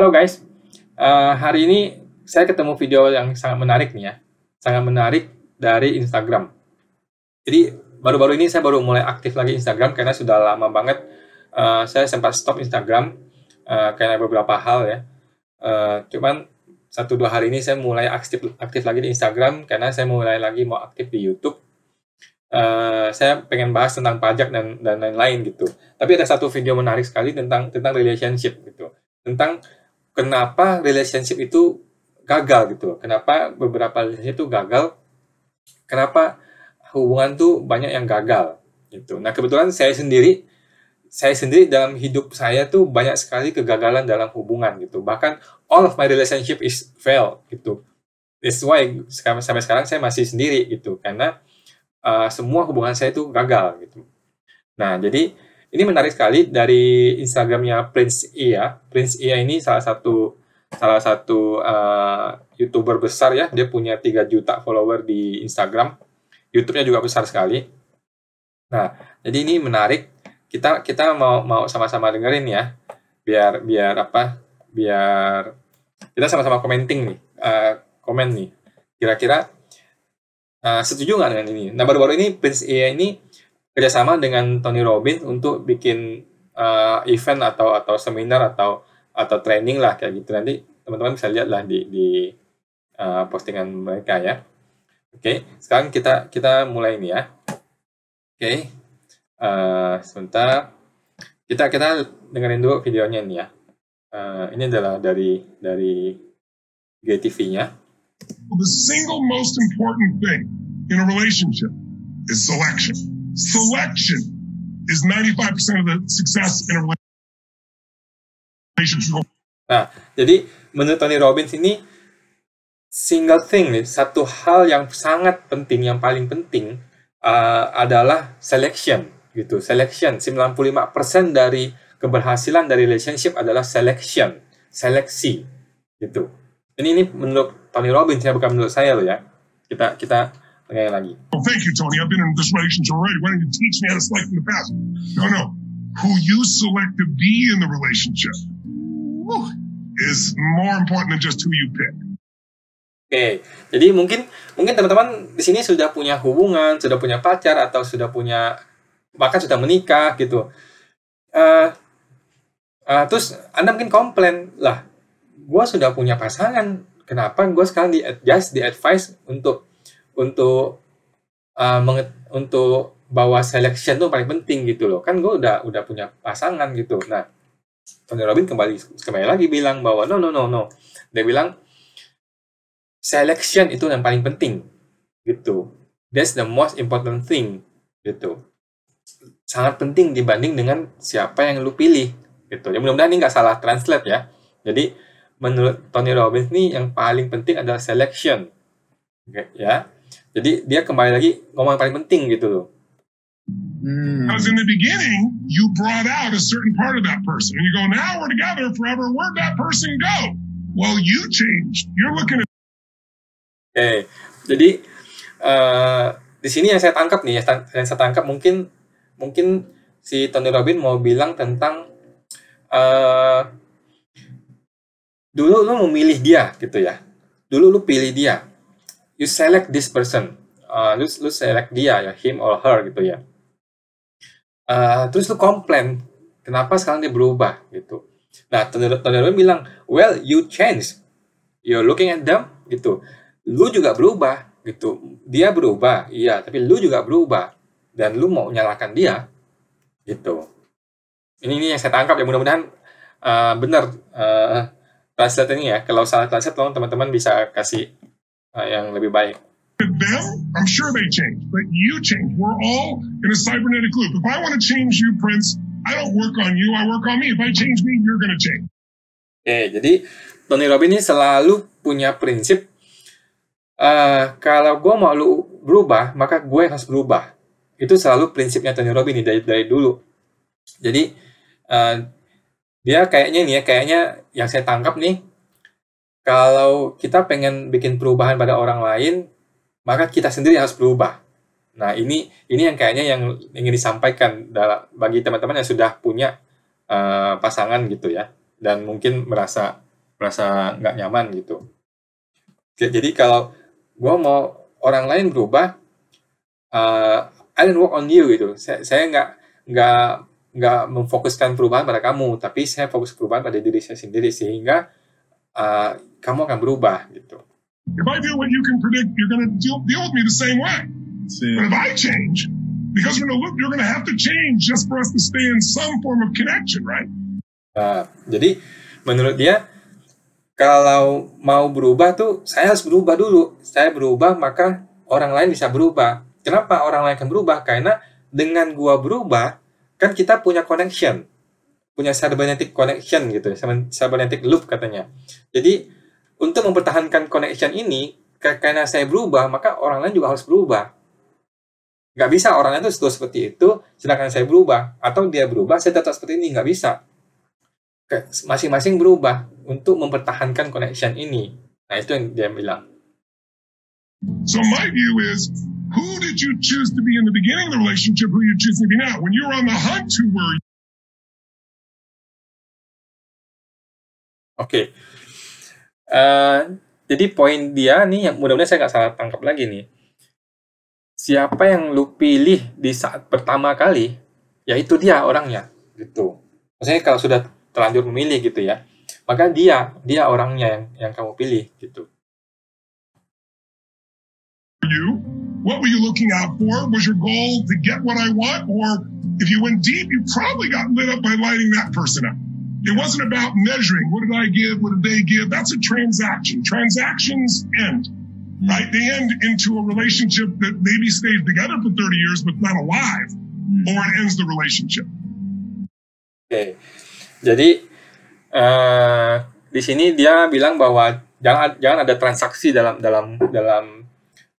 Halo guys, uh, hari ini saya ketemu video yang sangat menarik nih ya, sangat menarik dari Instagram. Jadi baru-baru ini saya baru mulai aktif lagi Instagram karena sudah lama banget uh, saya sempat stop Instagram uh, karena beberapa hal ya. Uh, cuman satu dua hari ini saya mulai aktif aktif lagi di Instagram karena saya mulai lagi mau aktif di YouTube. Uh, saya pengen bahas tentang pajak dan dan lain-lain gitu. Tapi ada satu video menarik sekali tentang tentang relationship gitu, tentang kenapa relationship itu gagal gitu Kenapa beberapa relationship itu gagal? Kenapa hubungan tuh banyak yang gagal gitu. Nah, kebetulan saya sendiri saya sendiri dalam hidup saya tuh banyak sekali kegagalan dalam hubungan gitu. Bahkan all of my relationship is fail gitu. That's why sekarang, sampai sekarang saya masih sendiri gitu karena uh, semua hubungan saya itu gagal gitu. Nah, jadi ini menarik sekali dari Instagramnya Prince Iya. Prince Iya ini salah satu salah satu uh, youtuber besar ya. Dia punya 3 juta follower di Instagram. YouTube-nya juga besar sekali. Nah, jadi ini menarik. Kita kita mau mau sama-sama dengerin ya. Biar biar apa? Biar kita sama-sama commenting nih. Uh, komen nih. Kira-kira uh, setuju nggak dengan ini? Nah, baru-baru ini Prince Iya ini kerjasama dengan Tony Robbins untuk bikin uh, event atau atau seminar atau atau training lah kayak gitu nanti teman-teman bisa lihat lah di di uh, postingan mereka ya oke okay. sekarang kita kita mulai ini ya oke okay. uh, eh, sebentar kita kita dengerin dulu videonya ini ya uh, ini adalah dari dari GTV-nya the single most important thing in a relationship is selection Selection is 95% of the success in a relationship. Nah, jadi menurut Tony Robbins ini single thing nih, satu hal yang sangat penting, yang paling penting uh, adalah selection gitu. Selection 95% dari keberhasilan dari relationship adalah selection, seleksi gitu. Ini ini menurut Tony Robbins ya, bukan menurut saya loh ya. Kita kita sekali lagi. Oh, thank you, Tony. I've been in this relationship already. Why don't you teach me how to select in the past? No, no. Who you select to be in the relationship is more important than just who you pick. Oke, okay. jadi mungkin mungkin teman-teman di sini sudah punya hubungan, sudah punya pacar atau sudah punya bahkan sudah menikah gitu. Uh, uh, terus anda mungkin komplain lah, gue sudah punya pasangan, kenapa gue sekarang di adjust, di advice untuk untuk uh, untuk bawa selection tuh paling penting gitu loh kan gue udah udah punya pasangan gitu nah Tony Robbins kembali kembali lagi bilang bahwa no no no no dia bilang selection itu yang paling penting gitu that's the most important thing gitu sangat penting dibanding dengan siapa yang lu pilih gitu ya mudah-mudahan ini nggak salah translate ya jadi menurut Tony Robbins nih yang paling penting adalah selection okay, ya jadi dia kembali lagi ngomong yang paling penting gitu loh. Hmm. Because in the beginning, you brought out a certain part of that person. And you go, now we're together forever. Where'd that person go? Well, you changed. You're looking at. Eh, okay. jadi uh, di sini yang saya tangkap nih, yang saya tangkap mungkin mungkin si Tony Robin mau bilang tentang uh, dulu lu memilih dia gitu ya, dulu lu pilih dia, you select this person uh, lu lu select dia ya him or her gitu ya uh, terus lu komplain kenapa sekarang dia berubah gitu nah Tony bilang well you change you're looking at them gitu lu juga berubah gitu dia berubah iya tapi lu juga berubah dan lu mau nyalakan dia gitu ini ini yang saya tangkap ya mudah-mudahan uh, benar uh, translate ini ya kalau salah translate tolong teman-teman bisa kasih uh, yang lebih baik. Them, I'm sure they change, but you change. We're all in a cybernetic loop. If I want to change you, Prince, I don't work on you, I work on me. If I change me, you're gonna change. Oke, okay, jadi Tony Robbins ini selalu punya prinsip uh, kalau gue mau lu berubah, maka gue harus berubah. Itu selalu prinsipnya Tony Robbins ini dari dari dulu. Jadi uh, dia kayaknya nih ya, kayaknya yang saya tangkap nih kalau kita pengen bikin perubahan pada orang lain, maka kita sendiri harus berubah. Nah, ini ini yang kayaknya yang ingin disampaikan dalam, bagi teman-teman yang sudah punya uh, pasangan gitu ya dan mungkin merasa merasa nggak nyaman gitu. Jadi kalau gue mau orang lain berubah, uh, I don't work on you gitu. Saya nggak nggak nggak memfokuskan perubahan pada kamu, tapi saya fokus perubahan pada diri saya sendiri sehingga uh, kamu akan berubah gitu. If I do what you can predict, you're going to deal, deal with me the same way. See. But if I change, because you're going to look, you're going to have to change just for us to stay in some form of connection, right? Uh, jadi menurut dia kalau mau berubah tuh saya harus berubah dulu. Saya berubah maka orang lain bisa berubah. Kenapa orang lain akan berubah? Karena dengan gua berubah kan kita punya connection, punya cybernetic connection gitu, cybernetic loop katanya. Jadi untuk mempertahankan connection ini, karena saya berubah, maka orang lain juga harus berubah. Nggak bisa orang lain itu seperti itu, sedangkan saya berubah. Atau dia berubah, saya tetap seperti ini. Nggak bisa. Masing-masing berubah untuk mempertahankan connection ini. Nah, itu yang dia bilang. So my view is, who did you choose to be in the beginning of the relationship, who you choose to be now? When you're on the hunt, to were Oke, okay. Uh, jadi poin dia nih yang mudah-mudahan saya nggak salah tangkap lagi nih. Siapa yang lu pilih di saat pertama kali, ya itu dia orangnya gitu. Maksudnya kalau sudah terlanjur memilih gitu ya, maka dia dia orangnya yang yang kamu pilih gitu. You, what were you looking out for? Was your goal to get what I want, or if you went deep, you probably got lit up by lighting that person up? It wasn't about measuring. What did I give? What did they give? That's a transaction. Transactions end, right? They end into a relationship that maybe stayed together for 30 years, but not alive, hmm. or it ends the relationship. Okay. Jadi, uh, di sini dia bilang bahwa jangan jangan ada transaksi dalam dalam dalam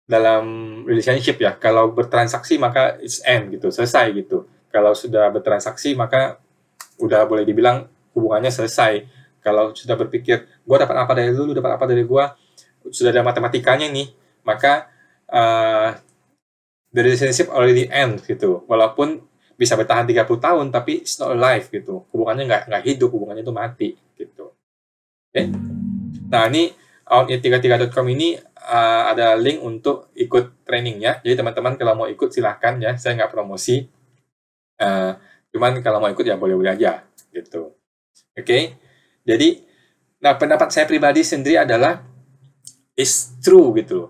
dalam relationship ya. Kalau bertransaksi maka it's end gitu, selesai gitu. Kalau sudah bertransaksi maka udah boleh dibilang hubungannya selesai. Kalau sudah berpikir, gue dapat apa dari lu, lu dapat apa dari gue, sudah ada matematikanya nih, maka uh, the relationship already end gitu. Walaupun bisa bertahan 30 tahun, tapi it's not alive gitu. Hubungannya nggak nggak hidup, hubungannya itu mati gitu. Oke? Eh? Okay? Nah ini outnya33.com ini uh, ada link untuk ikut training ya. Jadi teman-teman kalau mau ikut silahkan ya, saya nggak promosi. Uh, cuman kalau mau ikut ya boleh-boleh aja gitu. Oke. Okay? Jadi nah pendapat saya pribadi sendiri adalah is true gitu.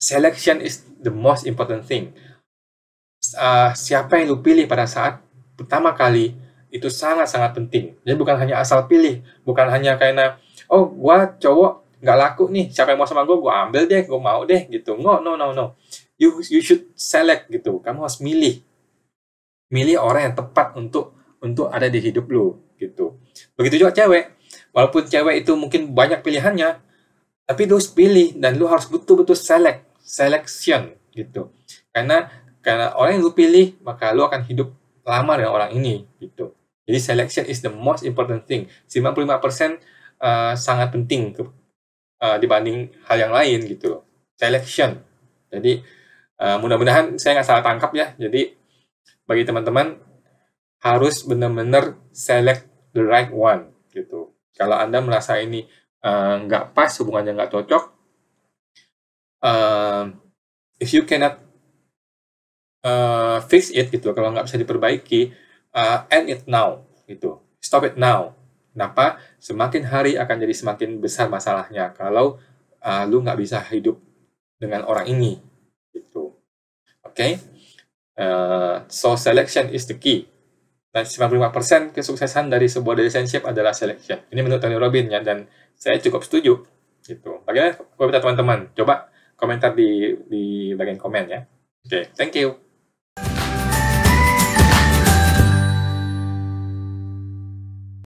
Selection is the most important thing. Uh, siapa yang lu pilih pada saat pertama kali itu sangat-sangat penting. Jadi bukan hanya asal pilih, bukan hanya karena oh gua cowok nggak laku nih, siapa yang mau sama gua, gua ambil deh, gua mau deh gitu. No, no, no, no. You you should select gitu. Kamu harus milih. Milih orang yang tepat untuk untuk ada di hidup lu gitu. Begitu juga cewek, walaupun cewek itu mungkin banyak pilihannya, tapi lu harus pilih dan lu harus betul-betul select, selection gitu. Karena karena orang yang lu pilih maka lu akan hidup lama dengan orang ini gitu. Jadi selection is the most important thing. 95% uh, eh, sangat penting ke, uh, dibanding hal yang lain gitu Selection. Jadi uh, mudah-mudahan saya nggak salah tangkap ya. Jadi bagi teman-teman harus benar-benar select the right one gitu. Kalau Anda merasa ini eh, nggak uh, pas, hubungannya nggak cocok, uh, if you cannot uh, fix it gitu, kalau nggak bisa diperbaiki, uh, end it now gitu, stop it now. Kenapa? Semakin hari akan jadi semakin besar masalahnya kalau uh, lu nggak bisa hidup dengan orang ini gitu. Oke, okay? uh, so selection is the key dan 95% kesuksesan dari sebuah relationship adalah selection. Ini menurut Tony Robbins ya, dan saya cukup setuju. Gitu. Bagaimana komentar teman-teman? Coba komentar di, di bagian komen ya. Oke, okay, thank you.